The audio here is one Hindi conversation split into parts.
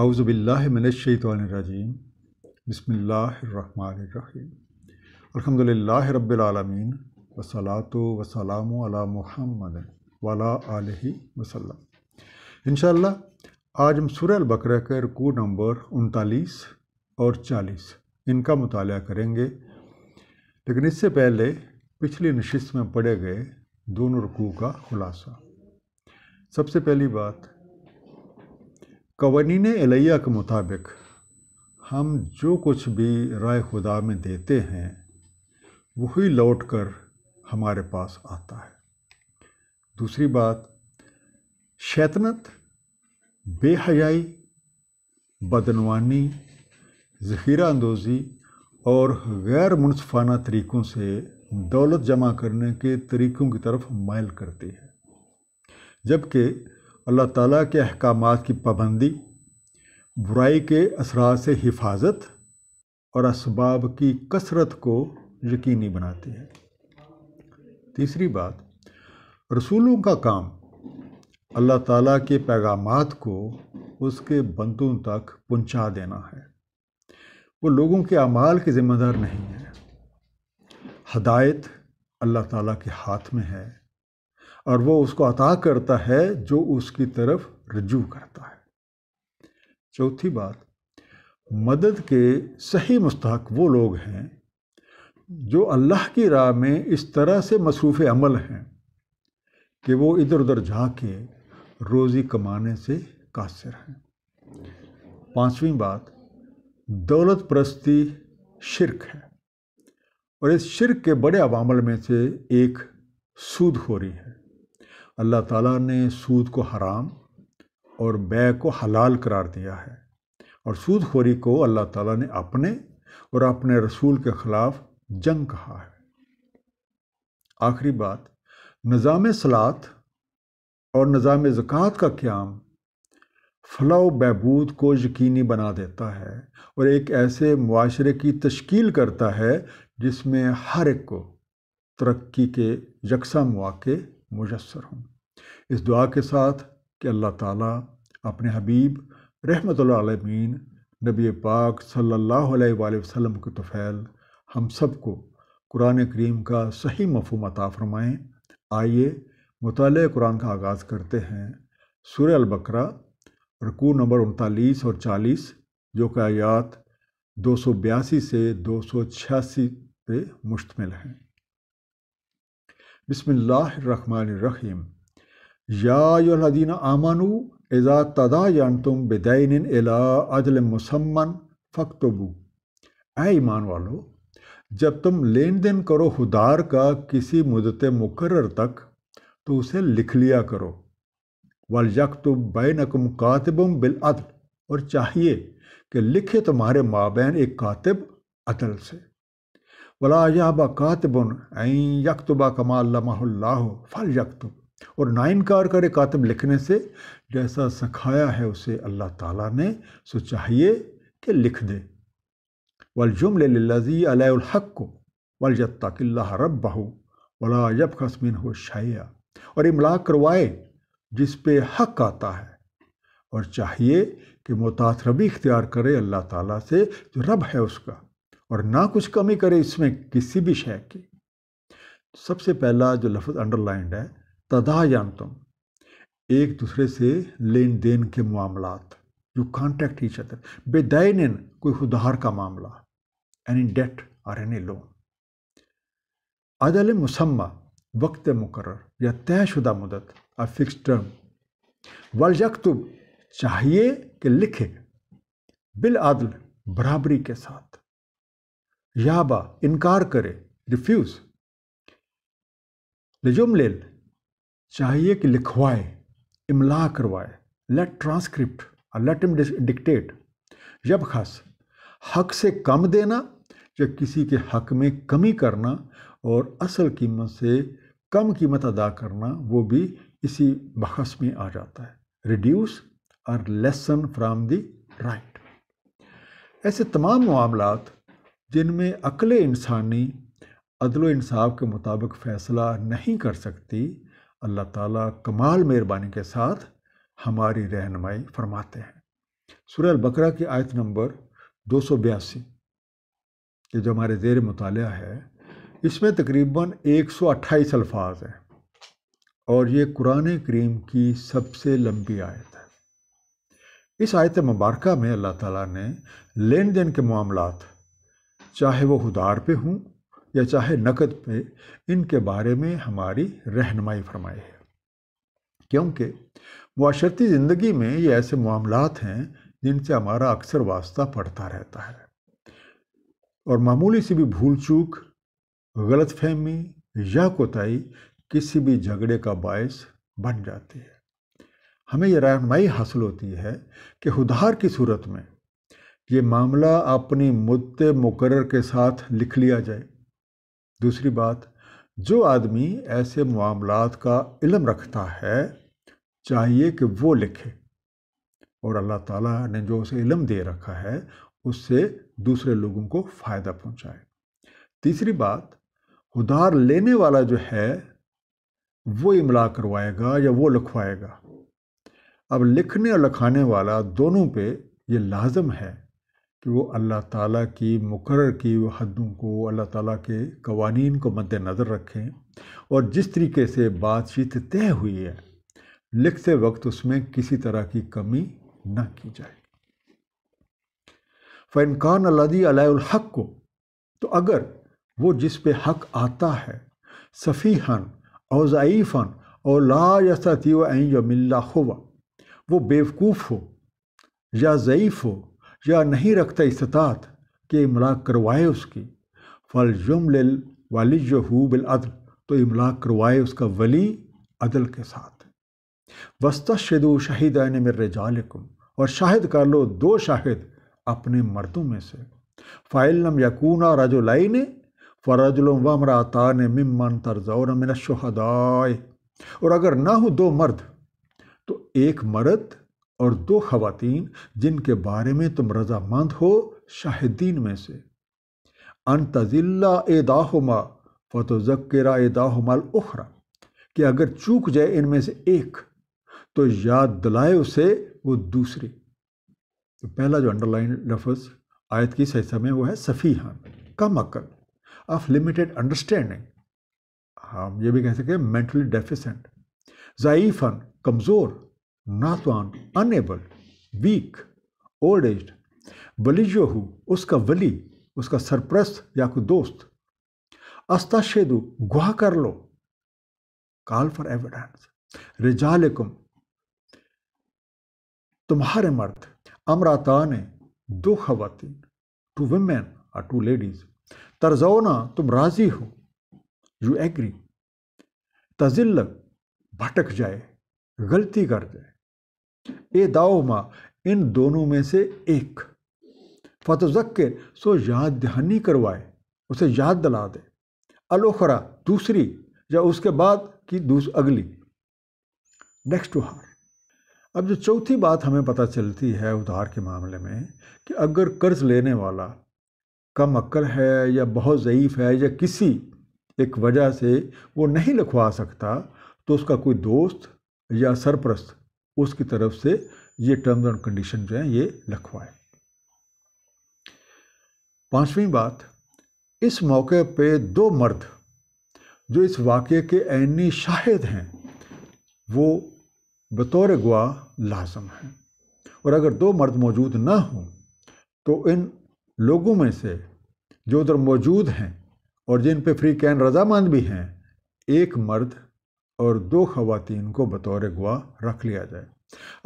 आउज़बिल्लाशतवानरजीम बसमीम अलहमदिल्ला रबालमीन वसलात वसलाम महमद वाला वसलम इन इन आज हम सुर बकर के रकू नंबर उनतालीस और चालीस इनका मताल करेंगे लेकिन इससे पहले पिछली नशस्त में पढ़े गए दोनों रकू का खुलासा सबसे पहली बात कवानीन एलिया के मुताबिक हम जो कुछ भी राय खुदा में देते हैं वही लौट कर हमारे पास आता है दूसरी बात शैतनत बेहयाई बदनवानी ज़ख़ीरा अंदोज़ी और गैर मुनफाना तरीक़ों से दौलत जमा करने के तरीक़ों की तरफ मायल करती है जबकि अल्लाह ताला के अहकाम की पाबंदी बुराई के असरा से हिफाजत और इसबाब की कसरत को यकीनी बनाती है तीसरी बात रसूलों का काम अल्लाह ताला के पैगाम को उसके बंदों तक पहुंचा देना है वो लोगों के अमाल के ज़िम्मेदार नहीं है हदायत अल्लाह ताला के हाथ में है और वो उसको अता करता है जो उसकी तरफ रजू करता है चौथी बात मदद के सही मुस्तक वो लोग हैं जो अल्लाह की राह में इस तरह से मसरूफ़ अमल हैं कि वो इधर उधर जाके रोज़ी कमाने से कासिर हैं पांचवी बात दौलत परस्ती शिरक है और इस शिरक के बड़े अवामल में से एक सूद हो रही है अल्लाह ताला ने सूद को हराम और बै को हलाल करार दिया है और सूद खोरी को अल्लाह ताला ने अपने और अपने रसूल के ख़िलाफ़ जंग कहा है आखिरी बात निज़ाम सलात और निज़ाम ज़क़़त का क्याम फलाह बहबूद को यकीनी बना देता है और एक ऐसे माशरे की तश्कील करता है जिसमें हर एक को तरक्की के यकसा मौक़े मुयसर हों इस दुआ के साथ कि अल्लाह ताला अपने हबीब रहमत आलमीन नबी पाक सल्लल्लाहु अलैहि वसल्लम के तफ़ैल तो हम सबको कुरान करीम का सही मफहम अता फ़रमाएँ आइए मुताल कुरान का आगाज़ करते हैं सुर अलबकरा रकू नंबर उनतालीस और चालीस जो कि आयात दो सौ बयासी से दो सौ छियासी पे मुश्तमिल हैं बसमिल्लर रहीम यादीन आमनु एज़ा यान तुम बेदैन एला अजल मुसम्मन फ़क्तबू ए ईमान वालो जब तुम लेन देन करो हुदार का किसी मुदत मुकर तक तो उसे लिख लिया करो वल यकतुब बैनकुम कातिबुम बिल अदल और चाहिए कि लिखे तुम्हारे माबेन एक कातिब अदल से वला याबा कातिबुन ऐं यकतुबा कमाल फल यकतुब और नाइन कार करे कातब लिखने से जैसा सिखाया है उसे अल्लाह ताला ने सो चाहिए कि लिख दे वलजुम लजी अलहक को वलजत्ता रब बहू वला जब खसमिन हो शाया और इमला करवाए जिस पे हक आता है और चाहिए कि मोहतात रबी इख्तियार करे अल्लाह ताला से जो रब है उसका और ना कुछ कमी करे इसमें किसी भी शय की सबसे पहला जो लफ्ज़ अंडरलाइंड है तदा तुम एक दूसरे से लेन देन के मामला यू कॉन्टैक्ट ईच अदर बेदैन कोई उधार का मामला एनी डेट और एनी लोन अदल मुसम्मा वक्त मुकर या तयशुदा मुदत और फिक्स टर्म तुम चाहिए कि लिखे बिल आदल बराबरी के साथ या बा इनकार करे रिफ्यूज लजुम लेल चाहिए कि लिखवाए इमला करवाए लेट ट्रांसक्रिप्ट और लेट इम डिक्टेट जब खास हक से कम देना या किसी के हक में कमी करना और असल कीमत से कम कीमत अदा करना वो भी इसी बहस में आ जाता है रिड्यूस और लेसन फ्राम द राइट ऐसे तमाम मामला जिनमें अकल इंसानी अदल इंसाफ के मुताबिक फ़ैसला नहीं कर सकती अल्लाह ताला कमाल मेहरबानी के साथ हमारी रहनमाई फरमाते हैं सुरह बकरा की आयत नंबर दो सौ बयासी ये जो हमारे जेर मताल है इसमें तकरीबन एक सौ अट्ठाईस अल्फाज हैं और ये कुरान करीम की सबसे लंबी आयत है इस आयत मुबारक में अल्लाह ताला ने लेन देन के मामला चाहे वो उधार पे हों या चाहे नकद पे इनके बारे में हमारी रहनमाई फरमाई है क्योंकि माशरती ज़िंदगी में ये ऐसे मामलात हैं जिनसे हमारा अक्सर वास्ता पड़ता रहता है और मामूली सी भी भूल चूक गलत फहमी या कोताही किसी भी झगड़े का बायस बन जाती है हमें यह रहनमाई हासिल होती है कि उधार की सूरत में ये मामला अपनी मुद्दे मुकर के साथ लिख लिया जाए दूसरी बात जो आदमी ऐसे मामला का इलम रखता है चाहिए कि वो लिखे और अल्लाह ताला ने जो उसे इलम दे रखा है उससे दूसरे लोगों को फ़ायदा पहुंचाए तीसरी बात उधार लेने वाला जो है वो इमला करवाएगा या वो लिखवाएगा अब लिखने और लिखाने वाला दोनों पे ये लाजम है कि वो अल्लाह ताला की मुकर की हदों को अल्लाह ताला के कवानीन को मद्दनज़र रखें और जिस तरीके से बातचीत तय हुई है लिखते वक्त उसमें किसी तरह की कमी ना की जाए फ़ैनकान अलादी अलाक़ को तो अगर वो जिस पे हक आता है सफ़ीहन और ज़ीफ़न और ला यस्ती व मिल्ला हुआ वो बेवकूफ़ हो या ज़यीफ़ हो या नहीं रखता इस्तात कि इमलाक करवाए उसकी फल जुमल वाली जो हु अदल तो इमलाक करवाए उसका वली अदल के साथ वस्ता शाहिद आने मेरे जालकुम और शाहिद कर लो दो शाहिद अपने मर्दों में से फाइल नम यकूना लाई ने फ़रजुलम वमराता ने मिमन तरजौर शहदाय और अगर ना हो दो मर्द तो एक मर्द और दो खवतिन जिनके बारे में तुम रजामंद हो शाहिदीन में से अनतजिल्ला ए दाहमा जक्रा ए दाहमाल उखरा कि अगर चूक जाए इनमें से एक तो याद दिलाए उसे वो दूसरी तो पहला जो अंडरलाइन लफज आयत की सही समय वो है सफ़ी हान कम अकल ऑफ लिमिटेड अंडरस्टैंडिंग हम ये भी कह सकते हैं मेंटली डेफिसेंट ज़यीफ़न कमज़ोर not one, weak old age aged, वली जो उसका वली उसका सरप्रस्त या कोई दोस्त अस्ताशेदु गुहा कर लो कॉल फॉर एविडेंस कुम तुम्हारे मर्द अमराता ने दो खवातीन टू वुमेन और टू लेडीज तरजोना तुम राजी हो यू एग्री तजिल्लक भटक जाए गलती कर जाए ए दाओमा इन दोनों में से एक फतजक्र सो याद दहानी करवाए उसे याद दिला दे अलोखरा दूसरी या उसके बाद की दूस अगली नेक्स्ट उहार अब जो चौथी बात हमें पता चलती है उधार के मामले में कि अगर कर्ज लेने वाला कम अक्ल है या बहुत ज़यीफ़ है या किसी एक वजह से वो नहीं लिखवा सकता तो उसका कोई दोस्त या सरप्रस्त उसकी तरफ से ये टर्म्स एंड कंडीशन जो है ये लखवाए पांचवी बात इस मौके पे दो मर्द जो इस वाक़े के ऐनी शाहिद हैं वो बतौर गुआ लाजम हैं और अगर दो मर्द मौजूद ना हों तो इन लोगों में से जो उधर मौजूद हैं और जिन पे फ्री कैन रजामंद भी हैं एक मर्द और दो खवतिन को बतौर गुआ रख लिया जाए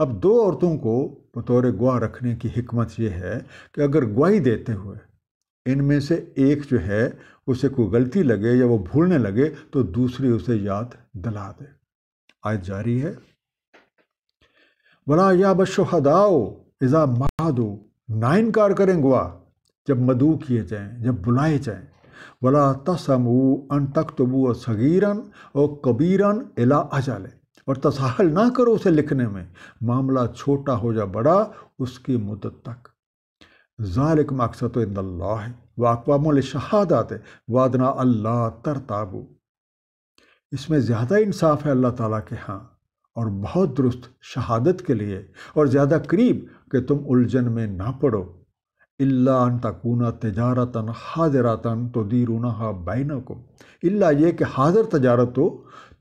अब दो औरतों को बतौर गुआ रखने की हमत यह है कि अगर गुआई देते हुए इनमें से एक जो है उसे कोई गलती लगे या वो भूलने लगे तो दूसरी उसे याद दिला दे आज जारी है बला या बशहदाओ इज़ा दो ना इनकार करें गुआ जब मदू किए जाएं जब बुलाए जाएं वला तसमू अन तख्तबू सगीरन और कबीरन इला अजल और तसाहल ना करो उसे लिखने में मामला छोटा हो या बड़ा उसकी मुदत तक ज़ालिक मकसद तो इंदल्ला है व अकवामुल शहादात वादना अल्लाह तरताबू इसमें ज़्यादा इंसाफ है अल्लाह ताला के हाँ और बहुत दुरुस्त शहादत के लिए और ज़्यादा करीब कि तुम उलझन में ना पड़ो इल्ला तकूना तजारतन हाजरातन तो दीरूना बैन को इल्ला ये कि हाजिर तजारत हो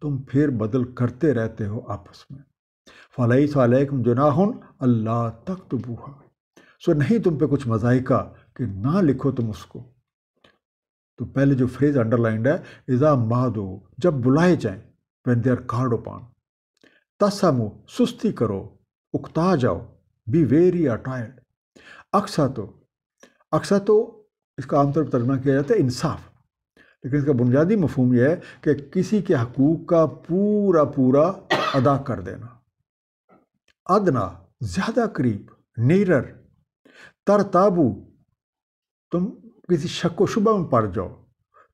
तुम फिर बदल करते रहते हो आपस में फ़लई सालकम जुनाहन अल्लाह तक तो बुहा सो नहीं तुम पे कुछ मजायका कि ना लिखो तुम उसको तो पहले जो फ्रेज अंडरलाइंड है इज़ा दो जब बुलाए जाए वेन दे आर कार्ड ओपान तसमो सुस्ती करो उकता जाओ बी वेरी अटायर्ड अक्सा तो अक्सर तो इसका आमतौर पर तर्जमा किया जाता है इंसाफ लेकिन इसका बुनियादी मफहम यह है कि किसी के हकूक़ का पूरा पूरा अदा कर देना अदना ज़्यादा करीब नीरर तरताबू तुम किसी शक व शुबा में पड़ जाओ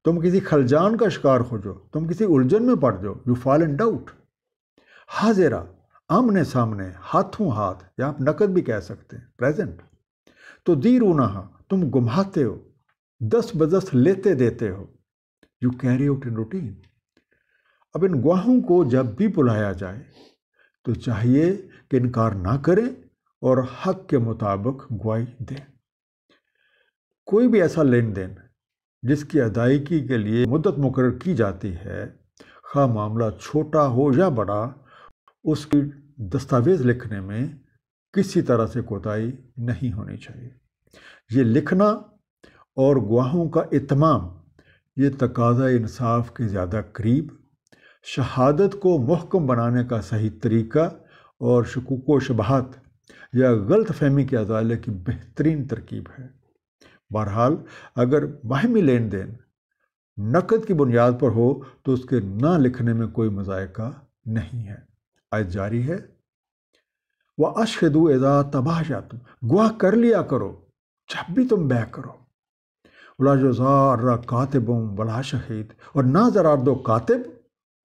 तुम किसी खलजान का शिकार हो जाओ तुम किसी उलझन में पड़ जाओ यू फॉल इन डाउट हाजिरा आमने सामने हाथों हाथ या आप नकद भी कह सकते हैं प्रेजेंट तो दी रूना तुम गुमाते हो दस बदस लेते देते हो you carry out in routine अब इन गुआहों को जब भी बुलाया जाए तो चाहिए कि इनकार ना करें और हक के मुताबिक गुआई दें कोई भी ऐसा लेन देन जिसकी अदायगी के लिए मुद्दत मुकर की जाती है खा मामला छोटा हो या बड़ा उसकी दस्तावेज़ लिखने में किसी तरह से कोताही नहीं होनी चाहिए ये लिखना और गवाहों का इतमाम ये तकाजा इंसाफ के ज़्यादा करीब शहादत को महकम बनाने का सही तरीका और शकूक व शबहत या गलत फहमी के अजाले की बेहतरीन तरकीब है बहरहाल अगर बाहमी लेन देन नकद की बुनियाद पर हो तो उसके ना लिखने में कोई मजायका नहीं है आज जारी है वह अशहदु एजा तबाह तुम गुआ कर लिया करो जब भी तुम बैक करो वलाजार कातिबों वला शहीद और ना जरा दो कातिब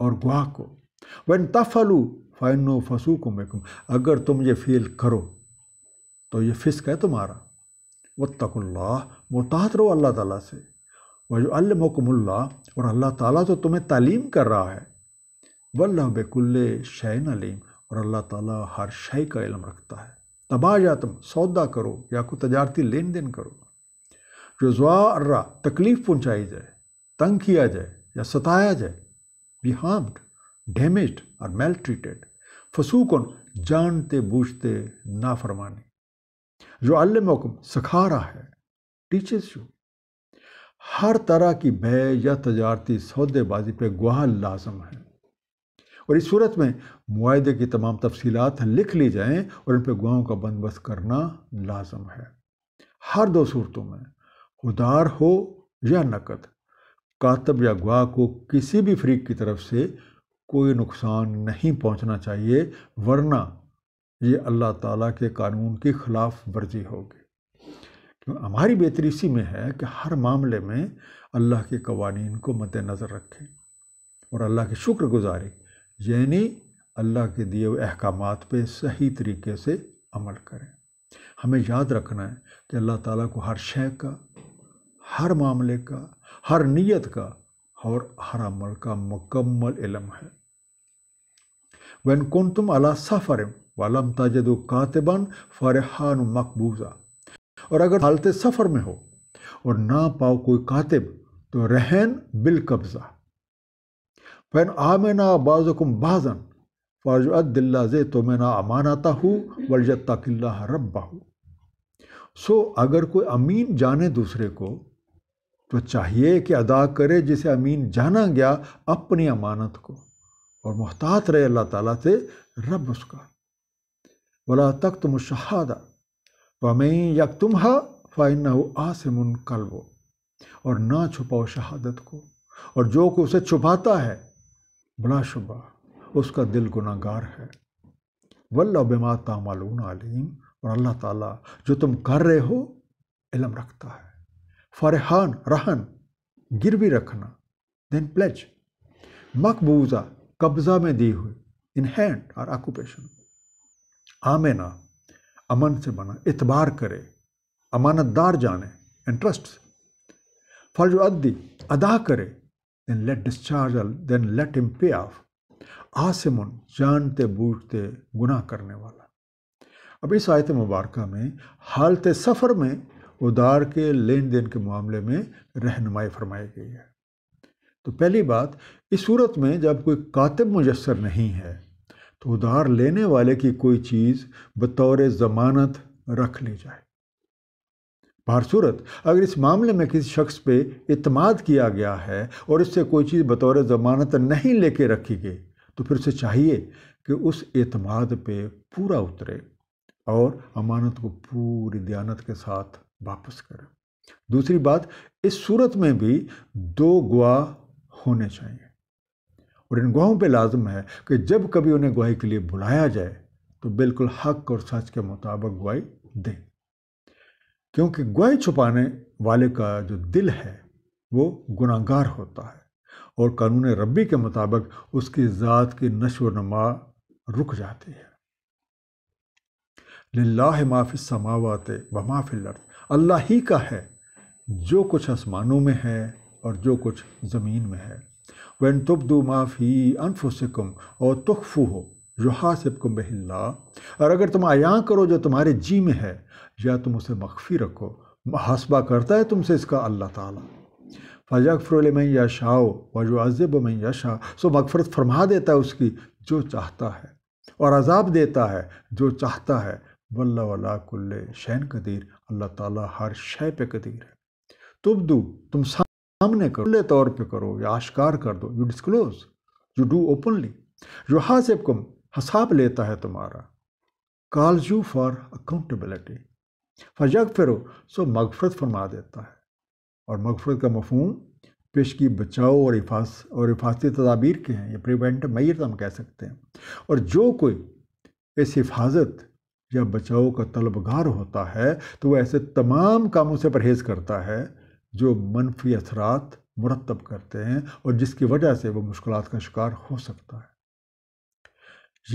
और गुआ को वन तफलू फ़ाइनो को मेकुम अगर तुम ये फेल करो तो ये फिस्क है तुम्हारा व तकुल्ला मोहतात रहो अल्लाह ताला से जो अलमकमल्ला और अल्लाह ताला तो तुम्हें तालीम कर रहा है वल्ल बेकुल्ल शैन अलीम और अल्लाह ताला हर शय का इलम रखता है तबाजा तुम सौदा करो या कोई तजारती लेन देन करो जो जुआर्रा अर्रा तकलीफ पहुंचाई जाए तंग किया जाए या सताया जाए बी हार्म्ड डैमेज और मेल ट्रीटेड फसूकन जानते बूझते नाफरमानी जो अल्लमकुम सखा रहा है टीचर्स यू हर तरह की बह या तजारती सौदेबाजी पे गुहा लाजम है और इस सूरत में मुआदे की तमाम तफसीत लिख ली जाएँ और इन पर गुआओं का बंदोबस्त करना लाजम है हर दो सूरतों में उदार हो या नकद कातब या गुआ को किसी भी फ्रीक की तरफ से कोई नुकसान नहीं पहुँचना चाहिए वरना ये अल्लाह ताला के कानून की ख़िलाफ़ वर्जी होगी क्यों हमारी बेहतरी इसी में है कि हर मामले में अल्लाह के कवानीन को मद्दनज़र रखें और अल्लाह की शुक्रगुजारी यानी अल्लाह के दिए हुए अहकाम पे सही तरीके से अमल करें हमें याद रखना है कि अल्लाह ताला को हर शय का हर मामले का हर नीयत का और हर अमल का मुकम्मल इलम है वन कौन तुम अला सफ़र वालम ताजद कातबन फ़रहान मकबूज़ा और अगर हालत सफ़र में हो और ना पाओ कोई कातिब तो रहन बिल कब्ज़ा फ़ैन आमना बाजुकुम बाज़न फ़र्जुद्दिल्ला जे तो मैना अमानता हूँ वर्जत किल्ला रब्बा हूँ सो अगर कोई अमीन जाने दूसरे को तो चाहिए कि अदा करे जिसे अमीन जाना गया अपनी अमानत को और मोहतात रहे अल्लाह ताला से रब उसका वला तक तुम शहादा वमई यक तुम हा फ़ाइन आसमुन वो और ना छुपाओ शहादत को और जो को उसे छुपाता है बड़ा शुबा उसका दिल गुनागार है वल्ला बिमा तामालून आलिम और अल्लाह ताला जो तुम कर रहे हो इलम रखता है फरहान रहन गिरवी रखना देन प्लेज मकबूजा कब्जा में दी हुई इन हैंड और आकुपेशन आमेना अमन से बना इतबार करे अमानतदार जाने इंटरेस्ट फर्ज अद्दी अदा करे then let discharge then let him pay off आसिमुन जानते बूझते गुनाह करने वाला अब इस आयत मुबारक में हालत सफ़र में उधार के लेन देन के मामले में रहनुमाई फरमाई गई है तो पहली बात इस सूरत में जब कोई कातब मुजसर नहीं है तो उधार लेने वाले की कोई चीज़ बतौर ज़मानत रख ली जाए सूरत अगर इस मामले में किसी शख्स पे इतमाद किया गया है और इससे कोई चीज़ बतौर ज़मानत नहीं लेके रखी गई तो फिर उसे चाहिए कि उस एतमाद पे पूरा उतरे और अमानत को पूरी दयानत के साथ वापस करें दूसरी बात इस सूरत में भी दो गवाह होने चाहिए और इन गवाहों पे लाजम है कि जब कभी उन्हें गवाही के लिए बुलाया जाए तो बिल्कुल हक और सच के मुताबिक गवाही दें क्योंकि गोय छुपाने वाले का जो दिल है वो गुनागार होता है और कानून रब्बी के मुताबिक उसकी ज़ात की नशो नमा रुक जाती है लाह माफी समावत व माफिल अल्लाह ही का है जो कुछ आसमानों में है और जो कुछ ज़मीन में है वन दो माफ़ी अनफुसकुम और तुखफू हो युहासिबकुम बहिल्ला और अगर तुम आया करो जो तुम्हारे जी में है या तुम उसे मख्फी रखो हसबा करता है तुमसे इसका अल्लाह ताला फजा फ्रोल में या शाह वजो अजब में या शाह सो मकफरत फरमा देता है उसकी जो चाहता है और अजाब देता है जो चाहता है वल्ला वला कुल्ल शैन कदीर अल्लाह ताला हर शय पे कदीर है तुब दू तुम सामने करो खुले तौर पे करो या आश्कार कर दो you disclose you do openly जो हाजिब कुम हसाब लेता है तुम्हारा कॉल्स यू फॉर अकाउंटेबिलिटी फजग फिरो सो मगफरत फरमा देता है और मगफरत का मफहम पेश की बचाओ और हिफाज और हिफाजती तदाबीर के हैं या प्रिवेंट मैत हम कह सकते हैं और जो कोई इस हिफाजत या बचाओ का तलबगार होता है तो वह ऐसे तमाम कामों से परहेज़ करता है जो मनफी असरात मुरतब करते हैं और जिसकी वजह से वह मुश्किल का शिकार हो सकता है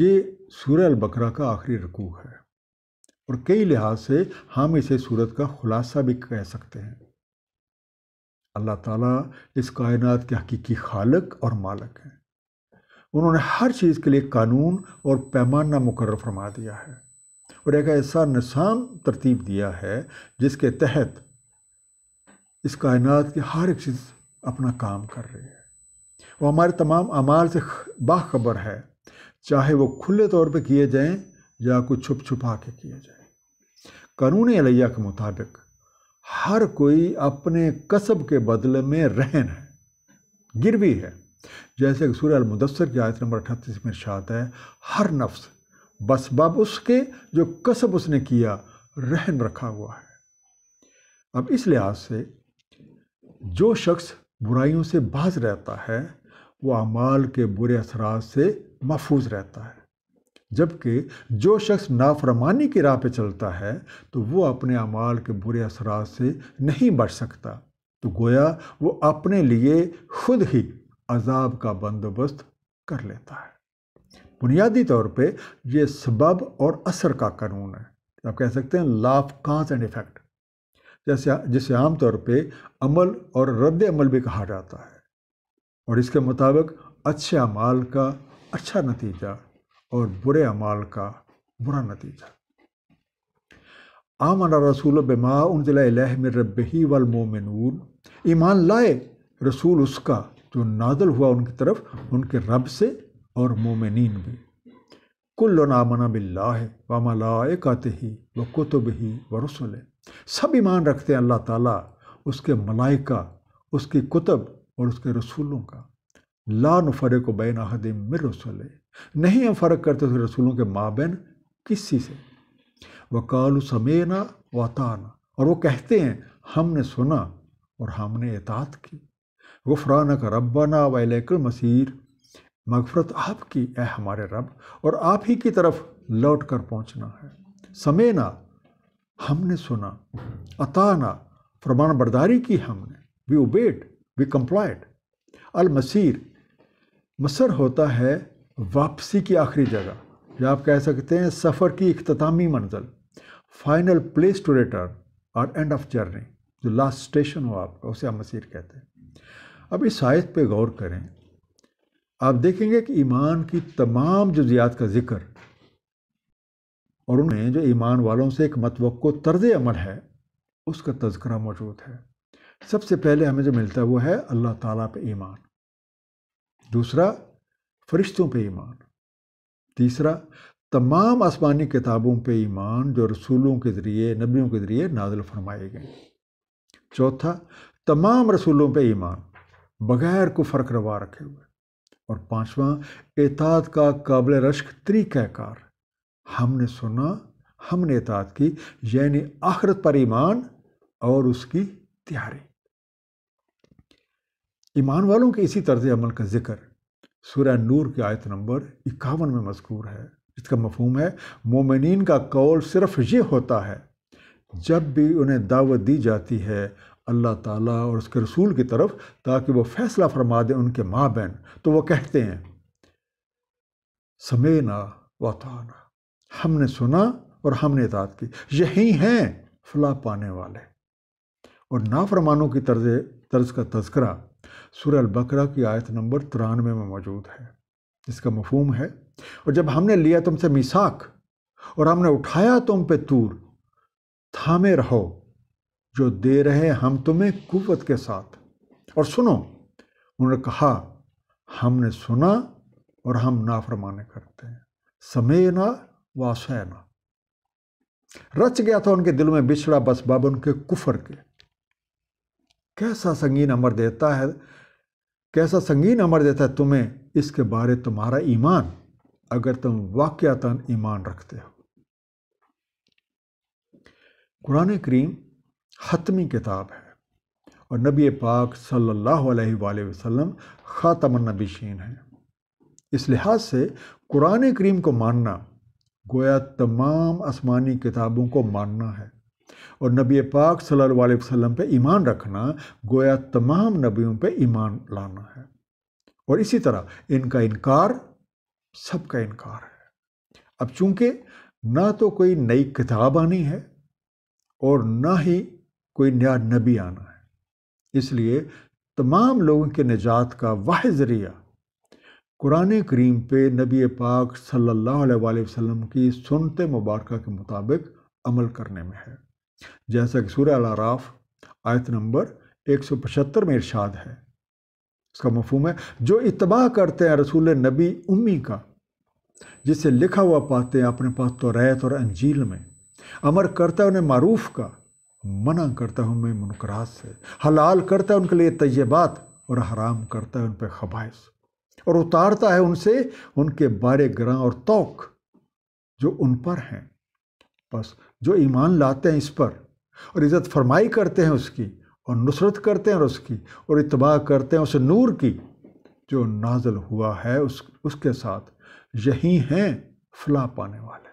ये सूर्य अलबकरा का आखिरी रकूक है और कई लिहाज से हम इसे सूरत का खुलासा भी कह सकते हैं अल्लाह ताला इस कायनात के हकीकी खालक और मालक हैं उन्होंने हर चीज़ के लिए कानून और पैमाना मुकर फरमा दिया है और एक ऐसा निज़ाम तरतीब दिया है जिसके तहत इस कायनात की हर एक चीज़ अपना काम कर रही है वो हमारे तमाम अमाल से बाखबर है चाहे वो खुले तौर पे किए जाएं या कुछ छुप छुपा के किए जाएं कानून अलैया के मुताबिक हर कोई अपने कसब के बदले में रहन है गिरवी है जैसे सूर्य अलमुदसर की आयत नंबर अठतीस में शाद है हर नफ्स बस बब उसके जो कसब उसने किया रहन रखा हुआ है अब इस लिहाज से जो शख्स बुराइयों से बाज रहता है वह अमाल के बुरे असरा से महफूज रहता है जबकि जो शख्स नाफरमानी की राह पे चलता है तो वो अपने अमाल के बुरे असरा से नहीं बच सकता तो गोया वो अपने लिए खुद ही अजाब का बंदोबस्त कर लेता है बुनियादी तौर पे ये सबब और असर का कानून है आप कह सकते हैं लाफ काज एंड इफ़ेक्ट जैसे जिसे आम तौर पे अमल और रद्द अमल भी कहा जाता है और इसके मुताबिक अच्छे अमाल का अच्छा नतीजा और बुरे अमाल का बुरा नतीजा आमन रसूल बेमा उन रबी वल ईमान लाए रसूल उसका जो नादल हुआ उनकी तरफ उनके रब से और मोमिन भी कुल्ल आमना बिल्ला व मलाकात ही व कुतुब ही व रसुल सब ईमान रखते हैं अल्लाह ताला उसके मलाइका उसकी कुतुब और उसके रसूलों का ला नफ़र को बैन अहदिम मिर रसोल नहीं हम फ़र्क करते थे रसूलों के बहन किसी से वकाल समेना वाताना और वो कहते हैं हमने सुना और हमने एतात की गुफराना का रबाना वलकल मसीर मगफरत आपकी है हमारे रब और आप ही की तरफ लौट कर पहुँचना है समेना हमने सुना अताना फरमान बरदारी की हमने वी ओबेड वी कम्प्लाइड अल मसीर मसर होता है वापसी की आखिरी जगह या आप कह सकते हैं सफ़र की इख्तामी मंजिल फाइनल प्लेस टू रिटर्न और एंड ऑफ जर्नी जो लास्ट स्टेशन हो आपका उसे आप मसीर कहते हैं अब इस आयत पे गौर करें आप देखेंगे कि ईमान की तमाम जजियात का जिक्र और उन्हें जो ईमान वालों से एक मतवक़ तर्ज अमल है उसका तस्करा मौजूद है सबसे पहले हमें जो मिलता है वो है अल्लाह ताला पे ईमान दूसरा फरिश्तों पे ईमान तीसरा तमाम आसमानी किताबों पे ईमान जो रसूलों के ज़रिए नबियों के ज़रिए नाजल फरमाए गए चौथा तमाम रसूलों पे ईमान बगैर को फ़र्क रवा रखे हुए और पांचवा एताद का काबिल रश्क तरीक़ाकार हमने सुना हमने एताद की यानी आखरत पर ईमान और उसकी तैयारी ईमान वालों के इसी तर्ज अमल का जिक्र सूर्य नूर के आयत नंबर इक्यावन में मजकूर है इसका मफहम है मोमिन का कौल सिर्फ ये होता है जब भी उन्हें दावत दी जाती है अल्लाह ताला और उसके रसूल की तरफ ताकि वो फैसला फरमा दें उनके माँ बहन तो वो कहते हैं समेना वाताना हमने सुना और हमने इतात की यही हैं फला पाने वाले और नाफरमानों की तर्ज तर्ज का तस्करा सूर बकरा की आयत नंबर तिरानवे में मौजूद है इसका मफहम है और जब हमने लिया तुमसे मिसाक और हमने उठाया तुम पे तूर थामे रहो जो दे रहे हम तुम्हें कुवत के साथ और सुनो उन्होंने कहा हमने सुना और हम नाफरमाने करते हैं समेना वासैना रच गया था उनके दिल में बिछड़ा बस बब उनके कुफर के कैसा संगीन अमर देता है कैसा संगीन अमर देता है तुम्हें इसके बारे तुम्हारा ईमान अगर तुम वाक्यतन ईमान रखते हो कुरान करीम हतमी किताब है और नबी पाक सल्लल्लाहु अलैहि वसल्लम ख़ातमन नबीशीन है इस लिहाज से कुरान करीम को मानना गोया तमाम आसमानी किताबों को मानना है और नबी पाक सल्लल्लाहु अलैहि वसल्लम पे ईमान रखना गोया तमाम नबियों पे ईमान लाना है और इसी तरह इनका इनकार सबका इनकार है अब चूंकि ना तो कोई नई किताब आनी है और ना ही कोई नया नबी आना है इसलिए तमाम लोगों के निजात का वाह ज़रिया कुरान करीम पे नबी पाक सल्लल्लाहु अलैहि वसल्लम की सुनते मुबारक के मुताबिक अमल करने में है जैसा कि सूर्य अलाराफ आयत नंबर 175 में इरशाद है इसका मफहम है जो इतबाह करते हैं रसूल नबी उम्मी का जिसे लिखा हुआ पाते हैं अपने पास तो रैत और अंजील में अमर करता है उन्हें मारूफ का मना करता हूँ मैं मुनकरात से हलाल करता है उनके लिए तयबात और हराम करता है उन पर खबाइश और उतारता है उनसे उनके बारे ग्रां और तोक जो उन पर हैं बस जो ईमान लाते हैं इस पर और इज़्ज़त फरमाई करते हैं उसकी और नुसरत करते हैं और उसकी और इतबा करते हैं उस नूर की जो नाजल हुआ है उस उसके साथ यही हैं फला पाने वाले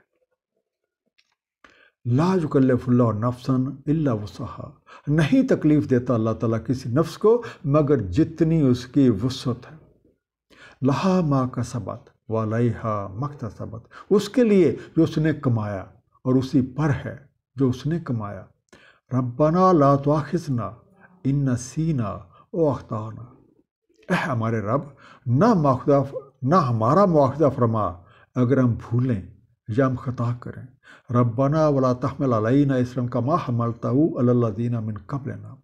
लाजकल्ला नफसन अल्ला वसहा नहीं तकलीफ़ देता अल्लाह ताला किसी नफ्स को मगर जितनी उसकी वसत है लहा माँ का सबत वाल मकता सबत उसके लिए जो उसने कमाया और उसी पर है जो उसने कमाया रब्बना ला तोखिसना इन सीना ओ अख्ताना अह हमारे रब ना मुआदा ना हमारा मुआवजा फरमा अगर हम भूलें या हम ख़ता करें रब्बना वला तहमल अलैना इसलम का मा हमलता अल्लादीना मिन कब लेना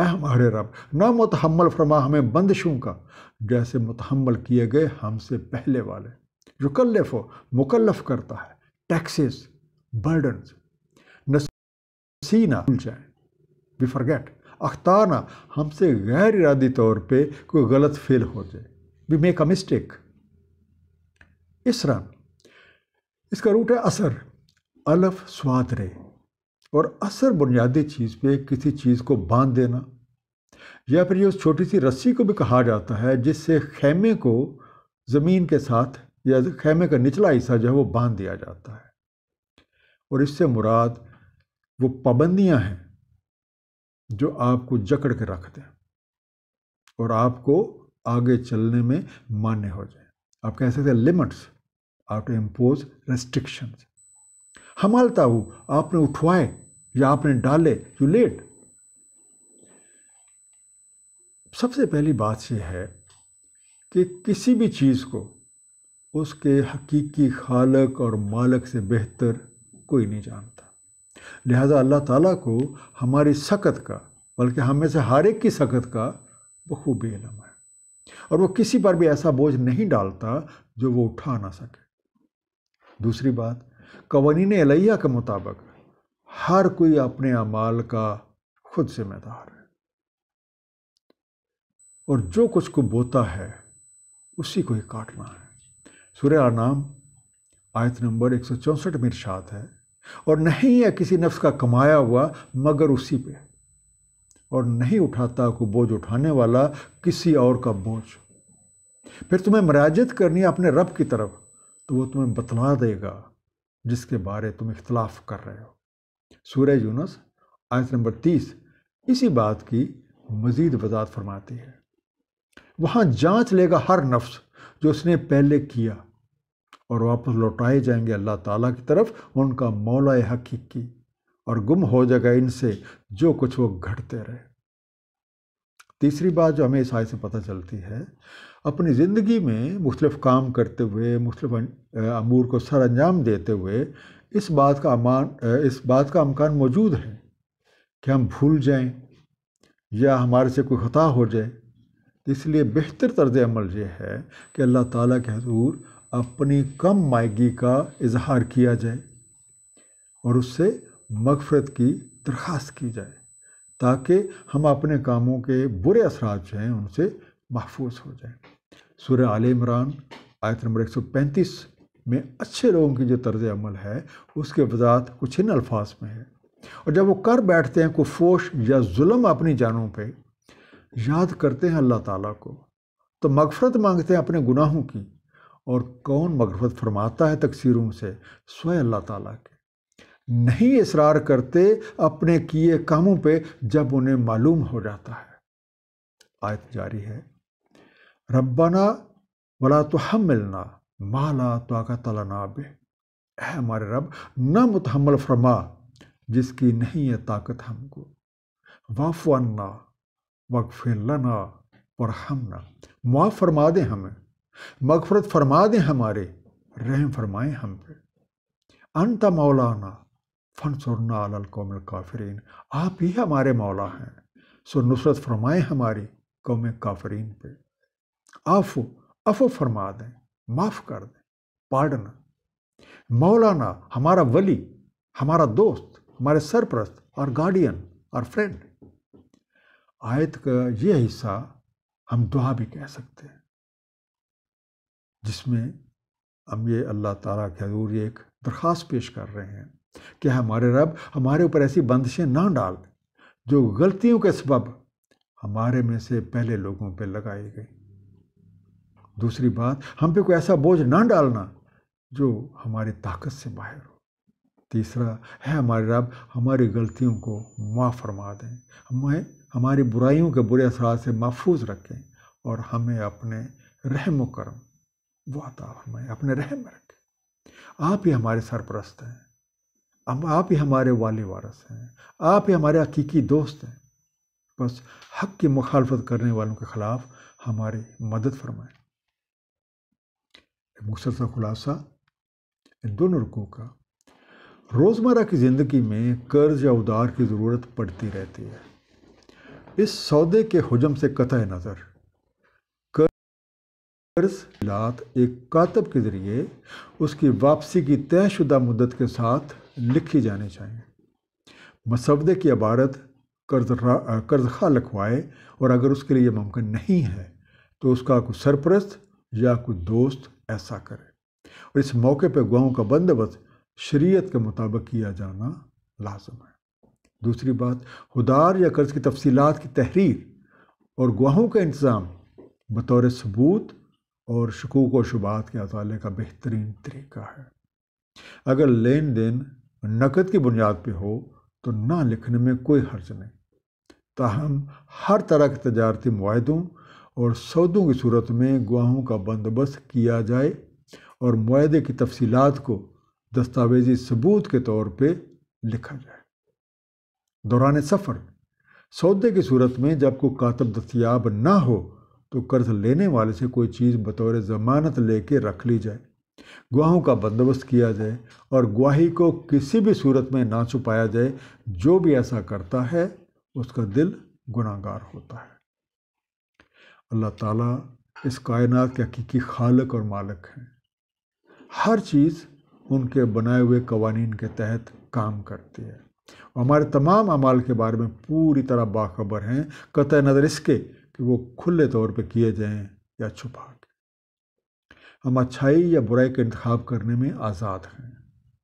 ए हमारे रब ना मतहमल फरमा हमें बंदिशों का जैसे मतहमल किए गए हमसे पहले वाले जो कल्लफ मुकल्लफ करता है टैक्सेस बर्डन नसीना भूल जाए वी फॉरगेट अख्ताना हमसे गैर इरादी तौर पे कोई गलत फेल हो जाए वी मेक अ मिस्टेक इसरा इसका रूट है असर अलफ स्वाद रे और असर बुनियादी चीज़ पे किसी चीज़ को बांध देना या फिर ये उस छोटी सी रस्सी को भी कहा जाता है जिससे खेमे को ज़मीन के साथ या खेमे का निचला हिस्सा जो है वो बांध दिया जाता है और इससे मुराद वो पाबंदियां हैं जो आपको जकड़ के रखते हैं और आपको आगे चलने में मान्य हो जाए आप कह सकते हैं लिमिट्स आप टू इम्पोज रेस्ट्रिक्शंस हमालता ताऊ आपने उठवाए या आपने डाले यू लेट सबसे पहली बात यह है कि किसी भी चीज़ को उसके हकीकी खालक और मालक से बेहतर कोई नहीं जानता लिहाजा अल्लाह ताला को हमारी सकत का बल्कि हम में से हर एक की सकत का बखूबी इलम है और वो किसी पर भी ऐसा बोझ नहीं डालता जो वो उठा ना सके दूसरी बात कवानीन अलैया के मुताबिक हर कोई अपने अमाल का खुद जिम्मेदार है और जो कुछ को बोता है उसी को ही काटना है सूर्य नाम आयत नंबर एक सौ चौंसठ में इर्शाद है और नहीं है किसी नफ्स का कमाया हुआ मगर उसी पे और नहीं उठाता को बोझ उठाने वाला किसी और का बोझ फिर तुम्हें मराजत करनी है अपने रब की तरफ तो वो तुम्हें बतला देगा जिसके बारे तुम इख्तलाफ कर रहे हो सूरज यूनस आयत नंबर तीस इसी बात की मज़ीद वजात फरमाती है वहाँ जांच लेगा हर नफ्स जो उसने पहले किया और वापस लौटाए जाएंगे अल्लाह ताला की तरफ उनका मौला हकीकी और गुम हो जाएगा इनसे जो कुछ वो घटते रहे तीसरी बात जो हमें इस आय से पता चलती है अपनी ज़िंदगी में मुख्तफ़ काम करते हुए मुख्तलिफ़ अं-, अमूर को सर अंजाम देते हुए इस बात का अमान इस बात का अमकान मौजूद है कि हम भूल जाएं या हमारे से कोई खता हो जाए इसलिए बेहतर तर्ज अमल ये है कि अल्लाह ताला के हजूर अपनी कम मायगी का इजहार किया जाए और उससे मगफरत की दरख्वास्त की जाए ताकि हम अपने कामों के बुरे असरा जो हैं उनसे महफूज हो जाएं सूर्य आल इमरान आयत नंबर 135 में अच्छे लोगों की जो तर्ज अमल है उसके वजात कुछ इन अल्फाज में है और जब वो कर बैठते हैं कुफोश या जुल्म अपनी जानों पे याद करते हैं अल्लाह ताला को तो मगफरत मांगते हैं अपने गुनाहों की और कौन मगफत फरमाता है तकसीरों से स्वयं अल्लाह ताला के नहीं इसरार करते अपने किए कामों पे जब उन्हें मालूम हो जाता है आयत जारी है रब्बाना वला तो हम मिलना माला तो का तलाना बे हमारे रब न मुतहमल फरमा जिसकी नहीं है ताकत हमको वाफ वन्ना वक्फ लना और हम ना फरमा दे हमें मगफरत फरमा दें हमारे रहम फरमाएं हम पे अनता मौलाना फनसुरना अल कौम काफरीन आप ही हमारे मौला हैं सो नुसरत फरमाएं हमारी कौम काफरीन पे आफो अफो फरमा दें माफ़ कर दें पार्डन मौलाना हमारा वली हमारा दोस्त हमारे सरप्रस्त और गार्डियन और फ्रेंड आयत का यह हिस्सा हम दुआ भी कह सकते हैं जिसमें हम ये अल्लाह ताला के हजूर ये एक दरख्वास्त पेश कर रहे हैं कि हमारे रब हमारे ऊपर ऐसी बंदिशें ना डाल जो गलतियों के सबब हमारे में से पहले लोगों पर लगाई गई दूसरी बात हम पे कोई ऐसा बोझ ना डालना जो हमारी ताकत से बाहर हो तीसरा है हमारे रब हमारी गलतियों को माफ़ फरमा दें हमें हमारी बुराइयों के बुरे असरात से महफूज रखें और हमें अपने रहम करम वो आता हमें अपने रहम में रखें आप ही हमारे सरपरस्त हैं अब आप ही हमारे वाले वारस हैं आप ही हमारे हकीकी दोस्त हैं बस हक की मुखालफत करने वालों के ख़िलाफ़ हमारी मदद फरमाएं मुख्तर सा खुलासा इन दोनों रुकों का रोज़मर्रा की ज़िंदगी में कर्ज या उधार की ज़रूरत पड़ती रहती है इस सौदे के हजम से कतः नज़र लात एक कातब के ज़रिए उसकी वापसी की तयशुदा मुद्दत के साथ लिखी जाने चाहिए मसवदे की इबारत कर्ज कर्ज खा लिखवाए और अगर उसके लिए मुमकिन नहीं है तो उसका कोई सरपरस्त या कोई दोस्त ऐसा करे और इस मौके पर गुआओं का बंदोबस्त शरीयत के मुताबिक किया जाना लाजम है दूसरी बात उदार या कर्ज की तफसीत की तहरीर और गुआहों का इंतज़ाम बतौर सबूत और शकूक व शुबात के अतले का बेहतरीन तरीका है अगर लेन देन नकद की बुनियाद पर हो तो ना लिखने में कोई हर्ज नहीं ताहम हर तरह के तजारती माहों और सौदों की सूरत में गुआहों का बंदोबस्त किया जाए और माहे की तफसीत को दस्तावेजी सबूत के तौर पर लिखा जाए दौरान सफ़र सौदे की सूरत में जब कोई कातब दस्याब ना हो तो कर्ज लेने वाले से कोई चीज़ बतौर ज़मानत लेके रख ली जाए गवाहों का बंदोबस्त किया जाए और गवाही को किसी भी सूरत में ना छुपाया जाए जो भी ऐसा करता है उसका दिल गुनागार होता है अल्लाह ताला इस कायनात के हकीकी खालक और मालक हैं हर चीज़ उनके बनाए हुए कवानीन के तहत काम करती है हमारे तमाम अमाल के बारे में पूरी तरह बाखबर हैं कत नज़र इसके कि वो खुले तौर पे किए जाएं या छुपा के हम अच्छाई या बुराई का इंतखब करने में आज़ाद हैं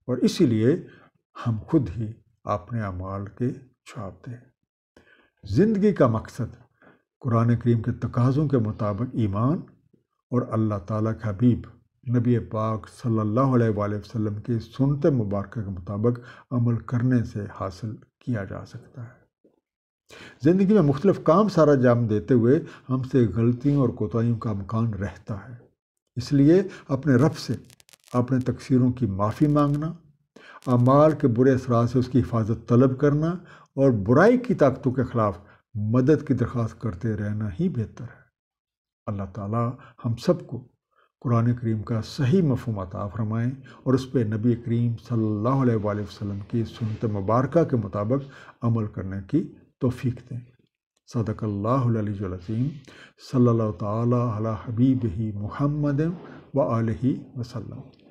और इसीलिए हम खुद ही अपने अमाल के छाप दें ज़िंदगी का मकसद कुरान करीम के तकाज़ों के मुताबिक ईमान और अल्लाह ताला के हबीब नबी पाक सल्लल्लाहु अलैहि वसल्लम के सुनते मुबारक के मुताबिक अमल करने से हासिल किया जा सकता है ज़िंदगी में मुख्तलिफ़ काम सारा जाम देते हुए हमसे गलतियों और कोताहीियों का मकान रहता है इसलिए अपने रब से अपने तकसीरों की माफ़ी मांगना अमाल के बुरे असरा से उसकी हिफाजत तलब करना और बुराई की ताकतों के ख़िलाफ़ मदद की दरख्वास्त करते रहना ही बेहतर है अल्लाह ताला हम सबको कुरान करीम का सही मफहम अता फरमाएँ और उस पर नबी करीम सल्लल्लाहु अलैहि वसल्लम की सुनत मुबारक के मुताबिक अमल करने की توفیق دیں صدق اللہ علیہ العظیم صلی اللہ تعالیٰ علی حبیبہ محمد و وسلم